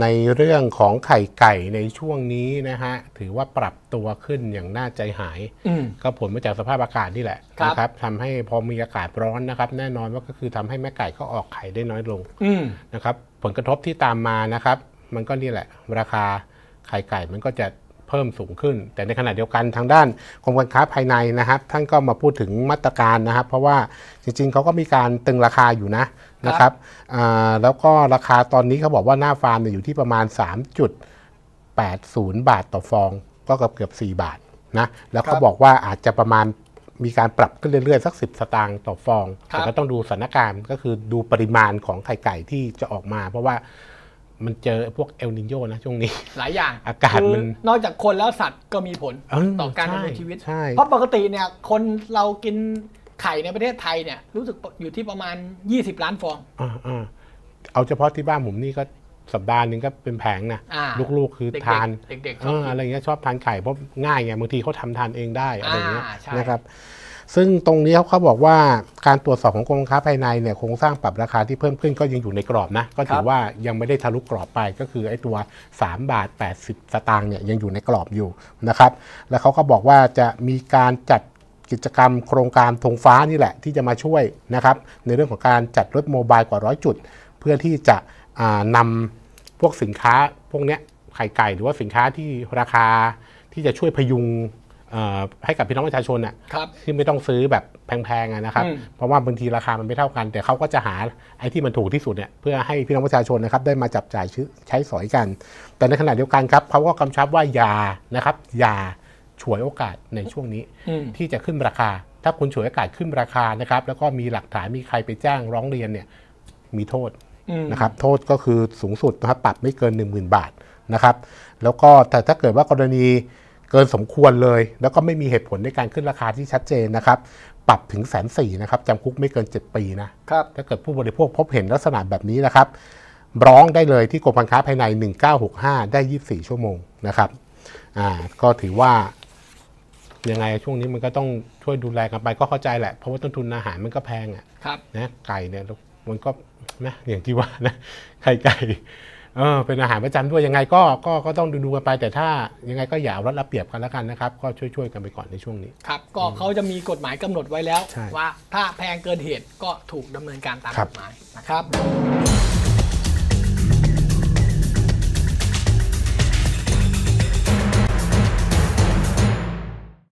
ในเรื่องของไข่ไก่ในช่วงนี้นะฮะถือว่าปรับตัวขึ้นอย่างน่าใจหายก็ผลมาจากสภาพอากาศนี่แหละนะครับทำให้พอมีอากาศร้อนนะครับ แน่นอนว่าก็คือทำให้แม่ไก่ก็ออกไข่ได้น้อยลงนะครับ ผลกระทบที่ตามมานะครับ มันก็นี่แหละ ราคาไข่ไก่มันก็จะเพิ่มสูงขึ้น แต่ในขณะเดียวกันทางด้านกรมการค้าภายในนะครับท่านก็มาพูดถึงมาตรการนะครับ เพราะว่าจริงๆเขาก็มีการตึงราคาอยู่นะนะครับแล้วก็ราคาตอนนี้เขาบอกว่าหน้าฟาร์มอยู่ที่ประมาณ 3.80 บาทต่อฟองก็เกือบเกือบ4บาทนะ แล้วเขาบอกว่าอาจจะประมาณมีการปรับขึ้นเรื่อย ๆ สัก 10สตางค์ต่อฟองแต่ก็ต้องดูสถานการณ์ก็คือดูปริมาณของไข่ไก่ที่จะออกมาเพราะว่ามันเจอพวกเอลนิโยนะช่วงนี้ หลายอย่างอากาศมันนอกจากคนแล้วสัตว์ก็มีผลต่อการดำเนินชีวิต เพราะปกติเนี่ย คนเรากินไข่ในประเทศไทยเนี่ยรู้สึกอยู่ที่ประมาณ 20 ล้านฟองออเอาเฉพาะที่บ้านผมนี่ก็สัปดาห์หนึ่งก็เป็นแผงนะลูกๆคือทานเด็กๆอะไรเงี้ยชอบทานไข่ เพราะง่ายไงบางทีเขาทำทานเองได้อะไรเงี้ยนะครับ ซึ่งตรงนี้เขาบอกว่าการตรวจสอบของกรมค้าภายในเนี่ยโครงสร้างปรับราคาที่เพิ่มขึ้นก็ยังอยู่ในกรอบนะก็ถือว่ายังไม่ได้ทะลุกรอบไปก็คือไอ้ตัว 3 บาท 80 สตางค์เนี่ยยังอยู่ในกรอบอยู่นะครับ แล้วเขาก็บอกว่าจะมีการจัดกิจกรรมโครงการธงฟ้านี่แหละ ที่จะมาช่วยนะครับในเรื่องของการจัดรถโมบายกว่าร้อยจุด เพื่อที่จะนำพวกสินค้าพวกนี้ไข่ไก่หรือว่าสินค้าที่ราคาที่จะช่วยพยุงให้กับพี่น้องประชาชนอ่ะที่ไม่ต้องซื้อแบบแพงๆนะครับเพราะว่าบางทีราคามันไม่เท่ากัน แต่เขาก็จะหาไอ้ที่มันถูกที่สุดเนี่ยเพื่อให้พี่น้องประชาชนนะครับได้มาจับจ่ายใช้สอยกัน แต่ในขณะเดียวกันครับเขาก็กำชับว่าอย่านะครับอย่าฉวยโอกาสในช่วงนี้ ที่จะขึ้นราคา ถ้าคุณฉวยโอกาสขึ้นราคานะครับ แล้วก็มีหลักฐานมีใครไปแจ้งร้องเรียนเนี่ย มีโทษนะครับ โทษก็คือสูงสุดนะครับปรับไม่เกิน 1 0,000 บาทนะครับ แล้วก็แต่ถ้าเกิดว่ากรณีเกินสมควรเลย แล้วก็ไม่มีเหตุผลในการขึ้นราคาที่ชัดเจนนะครับ ปรับถึงแสนสี่นะครับจำคุกไม่เกิน 7 ปีนะครับถ้าเกิดผู้บริโภคพบเห็นลักษณะแบบนี้นะครับ ร้องได้เลย ที่กรมการค้าภายใน1965ได้24ชั่วโมงนะครับอ่าก็ถือว่ายังไงช่วงนี้มันก็ต้องช่วยดูแลกันไปก็เข้าใจแหละเพราะว่าต้นทุนอาหารมันก็แพงอ่ะครับนะไก่เนี่ยมันก็นะอย่างที่ว่านะไข่ไก่เออเป็นอาหารประจำด้วยยังไงก็ก็ก็ต้องดูดูกันไป แต่ถ้ายังไงก็อย่าลัดระเบียบกันแล้วกันนะครับ ก็ช่วยๆกันไปก่อนในช่วงนี้ครับ ก็เขาจะมีกฎหมายกำหนดไว้แล้ว ว่าถ้าแพงเกินเหตุก็ถูกดำเนินการตามกฎหมายนะครับ